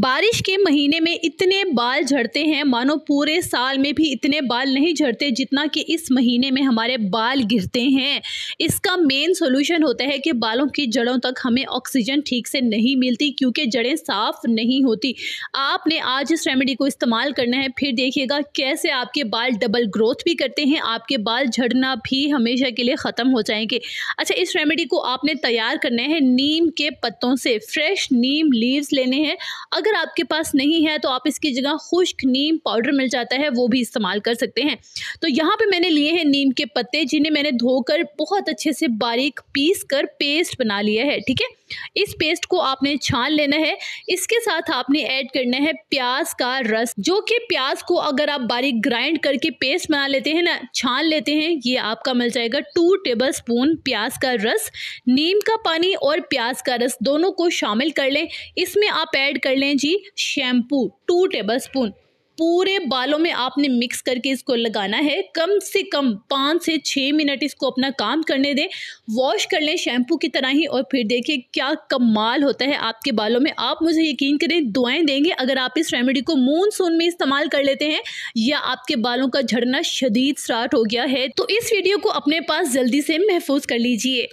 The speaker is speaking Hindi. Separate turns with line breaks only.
बारिश के महीने में इतने बाल झड़ते हैं मानो पूरे साल में भी इतने बाल नहीं झड़ते जितना कि इस महीने में हमारे बाल गिरते हैं इसका मेन सोल्यूशन होता है कि बालों की जड़ों तक हमें ऑक्सीजन ठीक से नहीं मिलती क्योंकि जड़ें साफ नहीं होती आपने आज इस रेमेडी को इस्तेमाल करना है फिर देखिएगा कैसे आपके बाल डबल ग्रोथ भी करते हैं आपके बाल झड़ना भी हमेशा के लिए ख़त्म हो जाएंगे अच्छा इस रेमेडी को आपने तैयार करना है नीम के पत्तों से फ्रेश नीम लीव्स लेने हैं अगर आपके पास नहीं है तो आप इसकी जगह खुश्क नीम पाउडर मिल जाता है वो भी इस्तेमाल कर सकते हैं तो यहाँ पे मैंने लिए हैं नीम के पत्ते जिन्हें मैंने धोकर बहुत अच्छे से बारीक पीस कर पेस्ट बना लिया है ठीक है इस पेस्ट को आपने छान लेना है इसके साथ आपने ऐड करना है प्याज का रस जो कि प्याज को अगर आप बारीक ग्राइंड करके पेस्ट बना लेते हैं ना छान लेते हैं ये आपका मिल जाएगा टू टेबल स्पून प्याज का रस नीम का पानी और प्याज का रस दोनों को शामिल कर लें इसमें आप ऐड कर लें जी शैम्पू टू टेबल स्पून पूरे बालों में आपने मिक्स करके इसको लगाना है कम से कम पाँच से छः मिनट इसको अपना काम करने दें वॉश कर लें शैम्पू की तरह ही और फिर देखिए क्या कमाल होता है आपके बालों में आप मुझे यकीन करें दुआएं देंगे अगर आप इस रेमेडी को मून सून में इस्तेमाल कर लेते हैं या आपके बालों का झड़ना शदीद स्टार्ट हो गया है तो इस वीडियो को अपने पास जल्दी से महफूज कर लीजिए